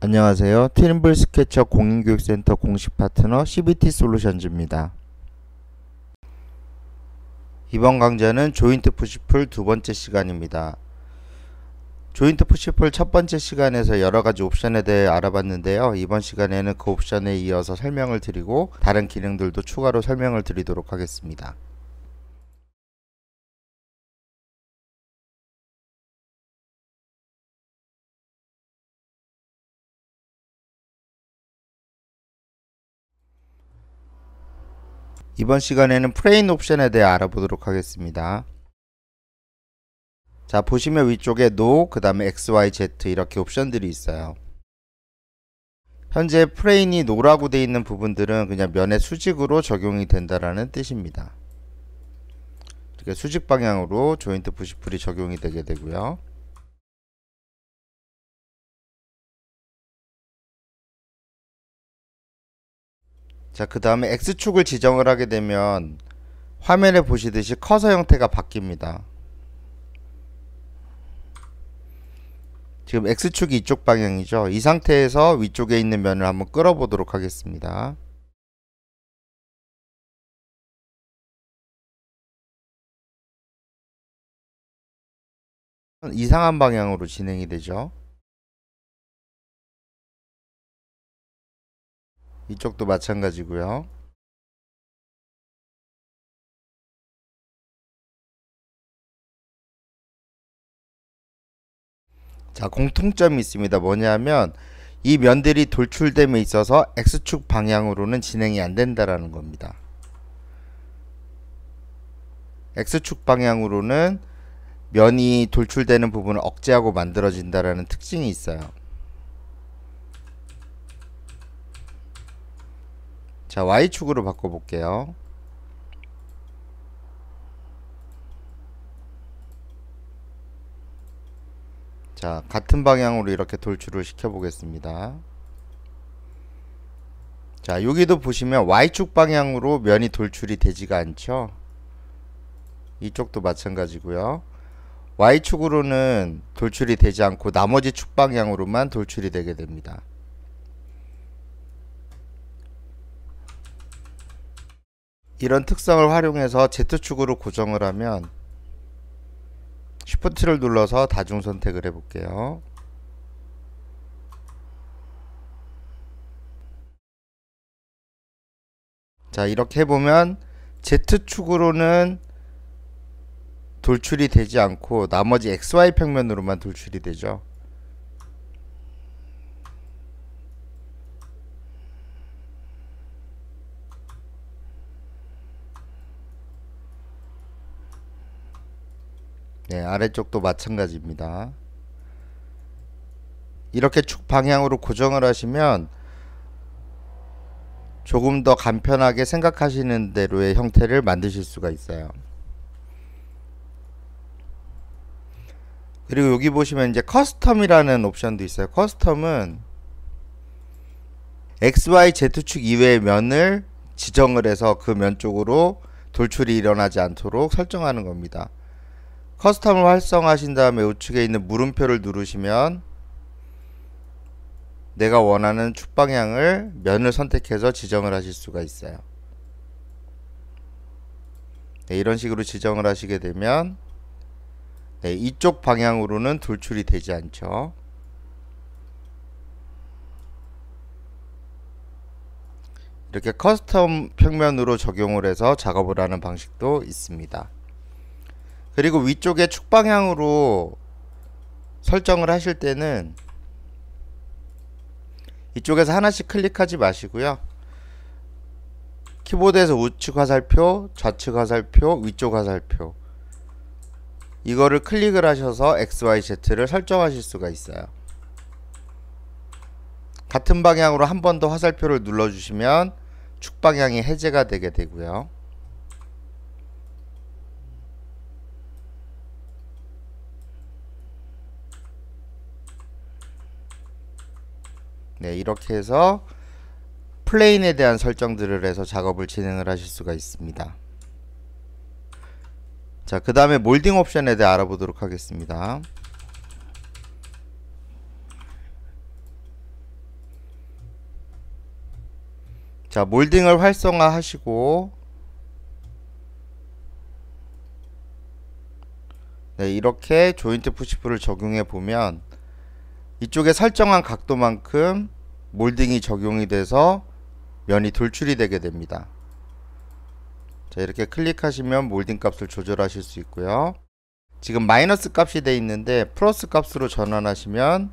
안녕하세요. 트림블 스케쳐 공인교육센터 공식 파트너 CBT 솔루션즈입니다. 이번 강좌는 조인트 푸시풀 두 번째 시간입니다. 조인트 푸시풀 첫 번째 시간에서 여러 가지 옵션에 대해 알아봤는데요. 이번 시간에는 그 옵션에 이어서 설명을 드리고 다른 기능들도 추가로 설명을 드리도록 하겠습니다. 이번 시간에는 프레인 옵션에 대해 알아보도록 하겠습니다. 자 보시면 위쪽에 NO, 그 다음에 XYZ 이렇게 옵션들이 있어요. 현재 프레인이 NO라고 되어 있는 부분들은 그냥 면의 수직으로 적용이 된다라는 뜻입니다. 이렇게 수직 방향으로 조인트 부시풀이 적용이 되게 되고요. 자, 그 다음에 X축을 지정을 하게 되면 화면에 보시듯이 커서 형태가 바뀝니다. 지금 X축이 이쪽 방향이죠. 이 상태에서 위쪽에 있는 면을 한번 끌어보도록 하겠습니다. 이상한 방향으로 진행이 되죠. 이쪽도 마찬가지고요. 자, 공통점이 있습니다. 뭐냐면 이 면들이 돌출됨에 있어서 X축 방향으로는 진행이 안 된다라는 겁니다. X축 방향으로는 면이 돌출되는 부분을 억제하고 만들어진다라는 특징이 있어요. 자 y축으로 바꿔볼게요 자 같은 방향으로 이렇게 돌출을 시켜 보겠습니다 자 여기도 보시면 y축 방향으로 면이 돌출이 되지가 않죠 이쪽도 마찬가지고요 y축으로는 돌출이 되지 않고 나머지 축 방향으로만 돌출이 되게 됩니다 이런 특성을 활용해서 Z축으로 고정을 하면 Shift를 눌러서 다중 선택을 해볼게요. 자 이렇게 해보면 Z축으로는 돌출이 되지 않고 나머지 XY 평면으로만 돌출이 되죠. 네, 아래쪽도 마찬가지입니다. 이렇게 축 방향으로 고정을 하시면 조금 더 간편하게 생각하시는 대로의 형태를 만드실 수가 있어요. 그리고 여기 보시면 이제 커스텀이라는 옵션도 있어요. 커스텀은 XYZ축 이외의 면을 지정을 해서 그 면 쪽으로 돌출이 일어나지 않도록 설정하는 겁니다. 커스텀을 활성화하신 다음에 우측에 있는 물음표를 누르시면 내가 원하는 축 방향을 면을 선택해서 지정을 하실 수가 있어요. 네, 이런 식으로 지정을 하시게 되면 네, 이쪽 방향으로는 돌출이 되지 않죠. 이렇게 커스텀 평면으로 적용을 해서 작업을 하는 방식도 있습니다. 그리고 위쪽에 축방향으로 설정을 하실 때는 이쪽에서 하나씩 클릭하지 마시고요. 키보드에서 우측 화살표, 좌측 화살표, 위쪽 화살표 이거를 클릭을 하셔서 XYZ를 설정하실 수가 있어요. 같은 방향으로 한 번 더 화살표를 눌러주시면 축방향이 해제가 되게 되고요. 네, 이렇게 해서 플레인에 대한 설정들을 해서 작업을 진행을 하실 수가 있습니다. 자, 그 다음에 몰딩 옵션에 대해 알아보도록 하겠습니다. 자, 몰딩을 활성화 하시고 네, 이렇게 조인트 푸시풀을 적용해 보면 이쪽에 설정한 각도만큼 몰딩이 적용이 돼서 면이 돌출이 되게 됩니다. 자 이렇게 클릭하시면 몰딩 값을 조절하실 수 있고요. 지금 마이너스 값이 되어 있는데 플러스 값으로 전환하시면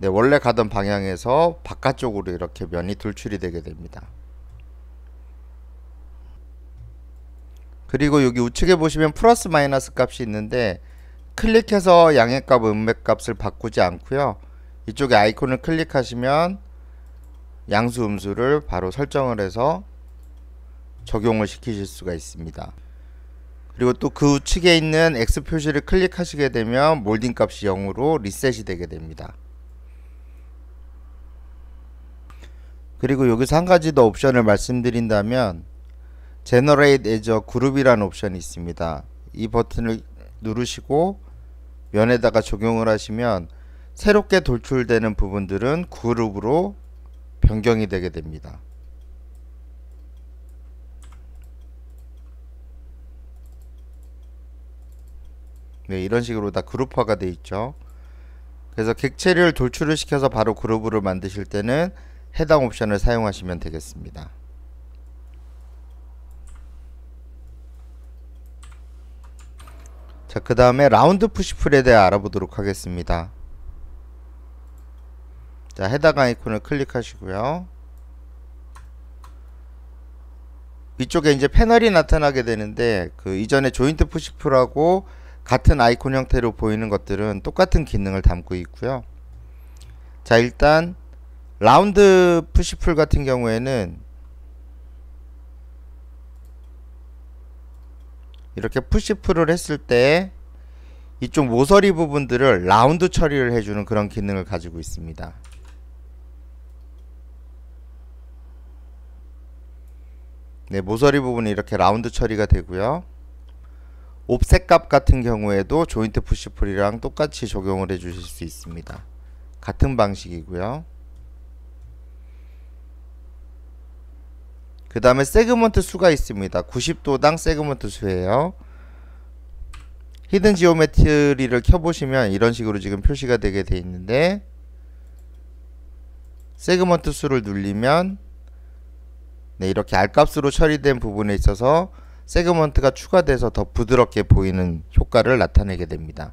네, 원래 가던 방향에서 바깥쪽으로 이렇게 면이 돌출이 되게 됩니다. 그리고 여기 우측에 보시면 플러스 마이너스 값이 있는데 클릭해서 양의값, 음매값을 바꾸지 않고요. 이쪽에 아이콘을 클릭하시면 양수, 음수를 바로 설정을 해서 적용을 시키실 수가 있습니다. 그리고 또 그 우측에 있는 X 표시를 클릭하시게 되면 몰딩 값이 0으로 리셋이 되게 됩니다. 그리고 여기서 한 가지 더 옵션을 말씀드린다면 Generate as a Group이라는 옵션이 있습니다. 이 버튼을 누르시고 면에다가 적용을 하시면 새롭게 돌출되는 부분들은 그룹으로 변경이 되게 됩니다. 네, 이런 식으로 다 그룹화가 되어 있죠. 그래서 객체를 돌출을 시켜서 바로 그룹으로 만드실 때는 해당 옵션을 사용하시면 되겠습니다. 자, 그 다음에 라운드 푸시풀에 대해 알아보도록 하겠습니다. 자, 해당 아이콘을 클릭하시고요. 위쪽에 이제 패널이 나타나게 되는데 그 이전에 조인트 푸시풀하고 같은 아이콘 형태로 보이는 것들은 똑같은 기능을 담고 있고요. 자, 일단 라운드 푸시풀 같은 경우에는 이렇게 푸시풀을 했을 때 이쪽 모서리 부분들을 라운드 처리를 해주는 그런 기능을 가지고 있습니다. 네, 모서리 부분이 이렇게 라운드 처리가 되고요. 옵셋값 같은 경우에도 조인트 푸시풀이랑 똑같이 적용을 해주실 수 있습니다. 같은 방식이고요. 그 다음에 세그먼트 수가 있습니다. 90도당 세그먼트 수예요. 히든 지오메트리를 켜보시면 이런 식으로 지금 표시가 되게 돼 있는데 세그먼트 수를 눌리면 네, 이렇게 알값으로 처리된 부분에 있어서 세그먼트가 추가돼서 더 부드럽게 보이는 효과를 나타내게 됩니다.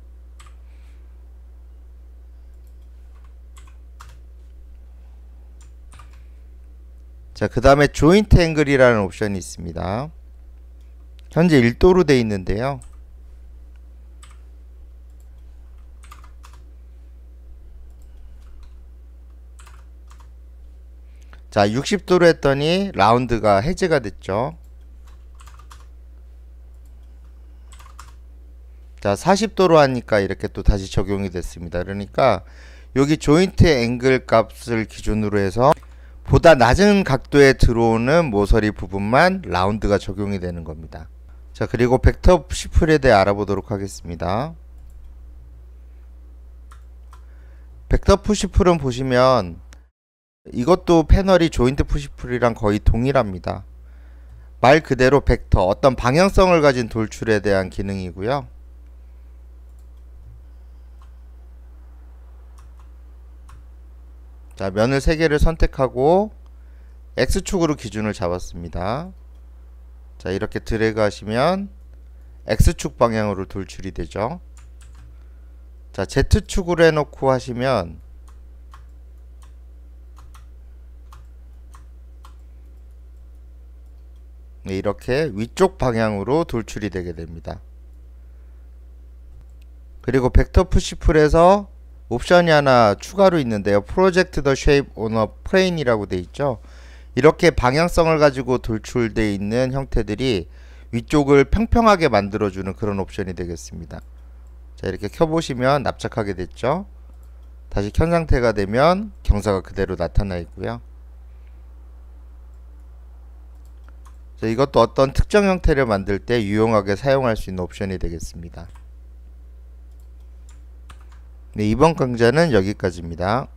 자, 그 다음에 조인트 앵글이라는 옵션이 있습니다. 현재 1도로 되어 있는데요. 자, 60도로 했더니 라운드가 해제가 됐죠. 자 40도로 하니까 이렇게 또 다시 적용이 됐습니다 그러니까 여기 조인트 앵글 값을 기준으로 해서 보다 낮은 각도에 들어오는 모서리 부분만 라운드가 적용이 되는 겁니다. 자 그리고 벡터 시플에 대해 알아보도록 하겠습니다. 벡터 푸시풀은 보시면 이것도 패널이 조인트 푸시풀이랑 거의 동일합니다. 말 그대로 벡터, 어떤 방향성을 가진 돌출에 대한 기능이고요. 자, 면을 3개를 선택하고 X축으로 기준을 잡았습니다. 자, 이렇게 드래그 하시면 X축 방향으로 돌출이 되죠. 자, Z축으로 해놓고 하시면 네, 이렇게 위쪽 방향으로 돌출이 되게 됩니다. 그리고 벡터 푸시풀에서 옵션이 하나 추가로 있는데요. 프로젝트 더 쉐입 오너 프레인이라고 돼 있죠. 이렇게 방향성을 가지고 돌출되어 있는 형태들이 위쪽을 평평하게 만들어주는 그런 옵션이 되겠습니다. 자 이렇게 켜보시면 납작하게 됐죠. 다시 켠 상태가 되면 경사가 그대로 나타나 있고요. 자, 이것도 어떤 특정 형태를 만들 때 유용하게 사용할 수 있는 옵션이 되겠습니다. 네, 이번 강좌는 여기까지입니다.